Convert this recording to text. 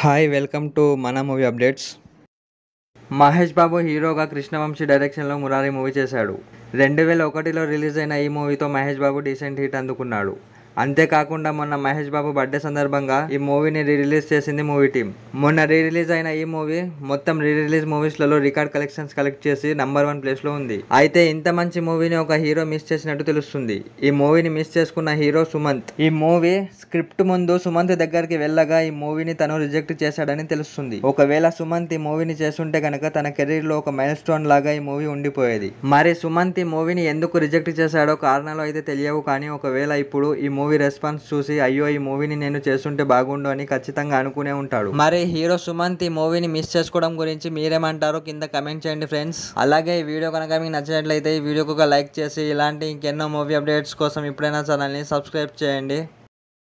hi welcome to మన movie updates Mahesh Babu హీరోగా కృష్ణవంశీ డైరెక్షన్లో మురారి మూవీ చేశాడు రెండు వేల ఒకటిలో రిలీజ్ అయిన ఈ మూవీతో మహేష్ బాబు డీసెంట్ హిట్ అందుకున్నాడు అంతేకాకుండా మొన్న మహేష్ బాబు బర్త్డే సందర్భంగా ఈ మూవీని రీ రిలీజ్ చేసింది మూవీ టీమ్ మొన్న రీ రిలీజ్ అయిన ఈ మూవీ మొత్తం రీ రిలీజ్ లలో రికార్డ్ కలెక్షన్స్ కలెక్ట్ చేసి నంబర్ వన్ ప్లేస్ లో ఉంది అయితే ఇంత మంచి మూవీని ఒక హీరో మిస్ చేసినట్టు తెలుస్తుంది ఈ మూవీని మిస్ చేసుకున్న హీరో సుమంత్ ఈ మూవీ స్క్రిప్ట్ ముందు సుమంత్ దగ్గరికి వెళ్ళగా ఈ మూవీని తను రిజెక్ట్ చేశాడని తెలుస్తుంది ఒకవేళ సుమంత్ ఈ మూవీని చేస్తుంటే కనుక తన కెరీర్ లో ఒక మైల్ స్టోన్ లాగా ఈ మూవీ ఉండిపోయేది మరి సుమంత్ ఈ మూవీని ఎందుకు రిజెక్ట్ చేశాడో కారణాలు అయితే తెలియవు కానీ ఒకవేళ ఇప్పుడు ఈ మూవీ మూవీ రెస్పాన్స్ చూసి అయ్యో ఈ మూవీని నేను చేస్తుంటే బాగుండు అని ఖచ్చితంగా అనుకునే ఉంటాడు మరి హీరో సుమంత్ ఈ మూవీని మిస్ చేసుకోవడం గురించి మీరేమంటారు కింద కమెంట్ చేయండి ఫ్రెండ్స్ అలాగే ఈ వీడియో కనుక మీకు నచ్చినట్లయితే ఈ వీడియోకి ఒక లైక్ చేసి ఇలాంటి ఇంకెన్నో మూవీ అప్డేట్స్ కోసం ఇప్పుడైనా ఛానల్ని సబ్స్క్రైబ్ చేయండి